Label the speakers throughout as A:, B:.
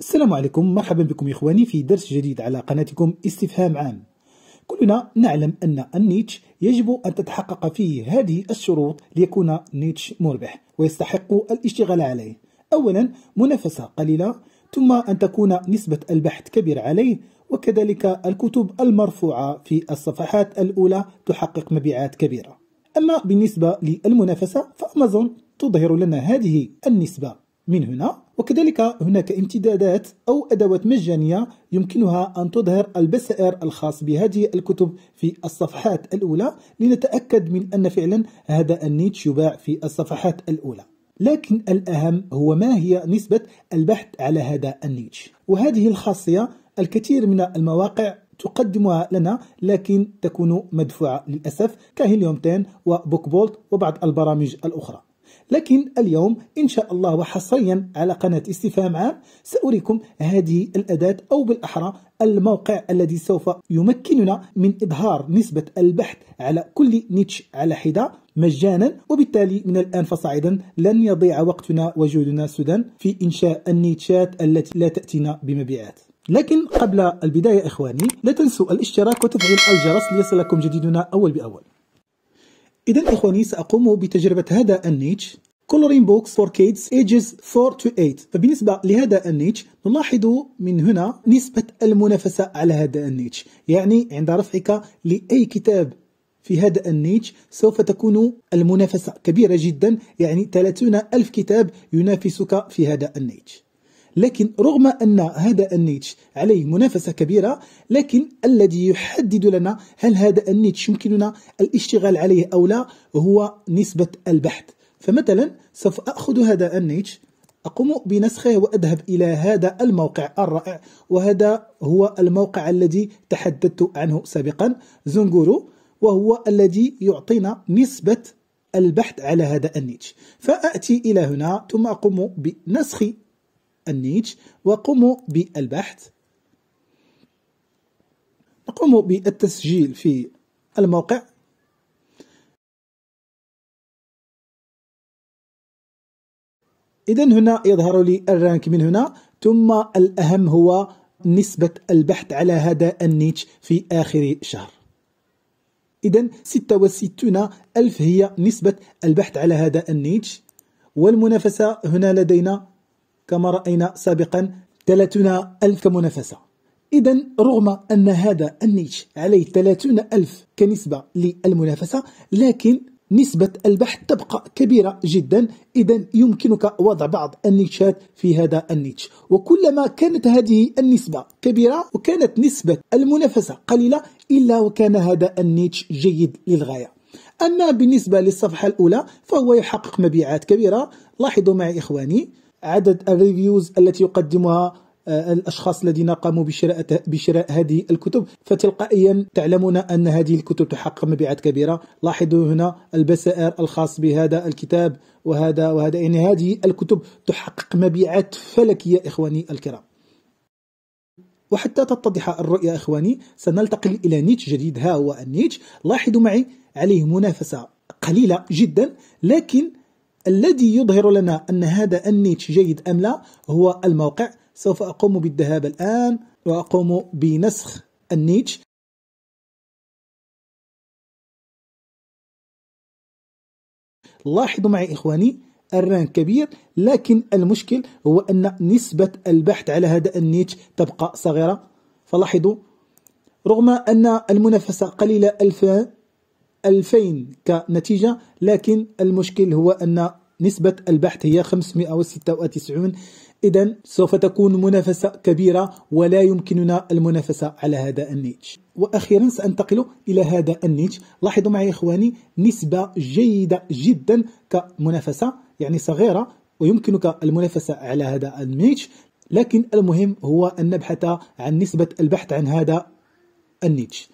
A: السلام عليكم مرحبا بكم إخواني في درس جديد على قناتكم استفهام عام كلنا نعلم أن النيتش يجب أن تتحقق فيه هذه الشروط ليكون نيتش مربح ويستحق الاشتغال عليه أولا منافسة قليلة ثم أن تكون نسبة البحث كبيرة عليه وكذلك الكتب المرفوعة في الصفحات الأولى تحقق مبيعات كبيرة أما بالنسبة للمنافسة فأمازون تظهر لنا هذه النسبة من هنا وكذلك هناك امتدادات أو أدوات مجانية يمكنها أن تظهر البسائر الخاص بهذه الكتب في الصفحات الأولى لنتأكد من أن فعلا هذا النيتش يباع في الصفحات الأولى لكن الأهم هو ما هي نسبة البحث على هذا النيتش وهذه الخاصية الكثير من المواقع تقدمها لنا لكن تكون مدفوعة للأسف كهيليوم وبوكبولت وبوك وبعض البرامج الأخرى لكن اليوم إن شاء الله وحصريا على قناة استفهام عام سأريكم هذه الأداة أو بالأحرى الموقع الذي سوف يمكننا من إظهار نسبة البحث على كل نيتش على حدة مجانا وبالتالي من الآن فصاعدا لن يضيع وقتنا وجهدنا سدى في إنشاء النيتشات التي لا تأتينا بمبيعات لكن قبل البداية إخواني لا تنسوا الاشتراك وتفعيل الجرس ليصلكم جديدنا أول بأول إذا إخواني سأقوم بتجربة هذا النيتش coloring Books for kids ages 4 to 8 فبالنسبة لهذا النيتش نلاحظ من هنا نسبة المنافسة على هذا النيتش يعني عند رفعك لأي كتاب في هذا النيتش سوف تكون المنافسة كبيرة جدا يعني 30 ألف كتاب ينافسك في هذا النيتش لكن رغم أن هذا النيتش عليه منافسة كبيرة لكن الذي يحدد لنا هل هذا النيتش يمكننا الاشتغال عليه أو لا هو نسبة البحث فمثلا سوف أخذ هذا النيتش أقوم بنسخه وأذهب إلى هذا الموقع الرائع وهذا هو الموقع الذي تحدثت عنه سابقا زنغورو وهو الذي يعطينا نسبة البحث على هذا النيتش فأتي إلى هنا ثم أقوم بنسخ النيتش وقوموا بالبحث نقوم بالتسجيل في الموقع إذا هنا يظهر لي الرانك من هنا ثم الأهم هو نسبة البحث على هذا النيتش في آخر شهر إذا 66 ألف هي نسبة البحث على هذا النيتش والمنافسة هنا لدينا كما رأينا سابقا 30 ألف منافسة إذا رغم أن هذا النيش عليه 30 ألف كنسبة للمنافسة لكن نسبة البحث تبقى كبيرة جدا إذا يمكنك وضع بعض النيشات في هذا النيش وكلما كانت هذه النسبة كبيرة وكانت نسبة المنافسة قليلة إلا وكان هذا النيش جيد للغاية أما بالنسبة للصفحة الأولى فهو يحقق مبيعات كبيرة لاحظوا معي إخواني عدد الريفيوز التي يقدمها آه، الاشخاص الذين قاموا بشراء بشراء هذه الكتب فتلقائيا تعلمون ان هذه الكتب تحقق مبيعات كبيره لاحظوا هنا البسائر الخاص بهذا الكتاب وهذا وهذا يعني هذه الكتب تحقق مبيعات فلكيه اخواني الكرام وحتى تتضح الرؤية إخواني سننتقل إلى نيتش جديد ها هو النيتش لاحظوا معي عليه منافسة قليلة جدا لكن الذي يظهر لنا أن هذا النيتش جيد أم لا هو الموقع سوف أقوم بالذهاب الآن وأقوم بنسخ النيتش لاحظوا معي إخواني الران كبير لكن المشكل هو أن نسبة البحث على هذا النيتش تبقى صغيرة فلاحظوا رغم أن المنافسة قليلة الفان 2000 كنتيجة لكن المشكل هو أن نسبة البحث هي 596 إذا سوف تكون منافسة كبيرة ولا يمكننا المنافسة على هذا النيتش وأخيرا سأنتقل إلى هذا النيتش لاحظوا معي إخواني نسبة جيدة جدا كمنافسة يعني صغيرة ويمكنك المنافسة على هذا النيتش لكن المهم هو أن نبحث عن نسبة البحث عن هذا النيتش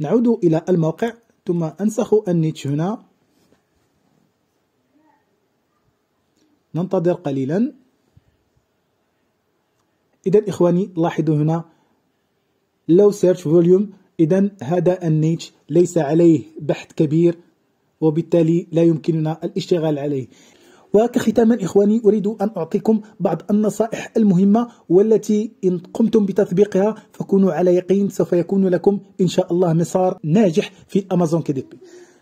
A: نعود إلى الموقع ثم أنسخ النيتش هنا ننتظر قليلا إذا إخواني لاحظوا هنا لو سيرش فوليوم إذا هذا النيتش ليس عليه بحث كبير وبالتالي لا يمكننا الاشتغال عليه وكختاما إخواني أريد أن أعطيكم بعض النصائح المهمة والتي إن قمتم بتطبيقها فكونوا على يقين سوف يكون لكم إن شاء الله مسار ناجح في أمازون بي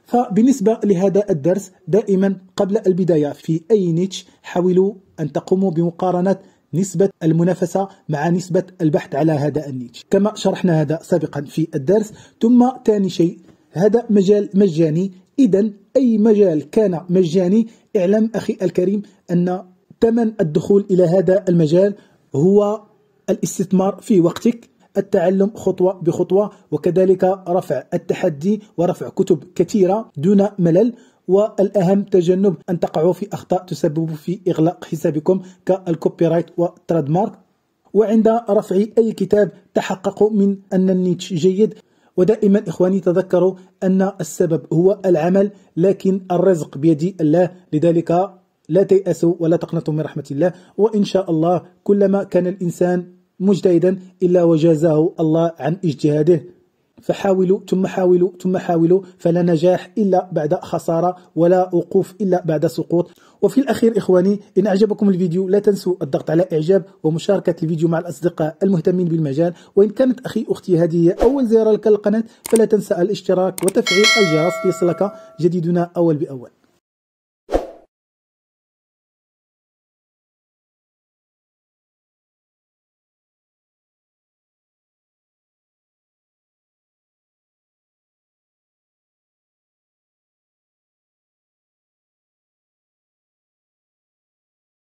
A: فبالنسبة لهذا الدرس دائما قبل البداية في أي نيتش حاولوا أن تقوموا بمقارنة نسبة المنافسة مع نسبة البحث على هذا النيتش كما شرحنا هذا سابقا في الدرس ثم ثاني شيء هذا مجال مجاني إذا أي مجال كان مجاني اعلم أخي الكريم أن ثمن الدخول إلى هذا المجال هو الاستثمار في وقتك التعلم خطوة بخطوة وكذلك رفع التحدي ورفع كتب كثيرة دون ملل والأهم تجنب أن تقعوا في أخطاء تسبب في إغلاق حسابكم كالكوبي رايت والتريد مارك وعند رفع أي كتاب تحققوا من أن النيتش جيد ودائما إخواني تذكروا أن السبب هو العمل لكن الرزق بيد الله لذلك لا تيأسوا ولا تقنطوا من رحمة الله وإن شاء الله كلما كان الإنسان مجتهدا إلا وجازاه الله عن اجتهاده فحاولوا ثم حاولوا ثم حاولوا فلا نجاح إلا بعد خسارة ولا وقوف إلا بعد سقوط وفي الأخير إخواني إن أعجبكم الفيديو لا تنسوا الضغط على إعجاب ومشاركة الفيديو مع الأصدقاء المهتمين بالمجال وإن كانت أخي أختي هذه أول زيارة لك للقناة فلا تنسى الاشتراك وتفعيل الجرس ليصلك جديدنا أول بأول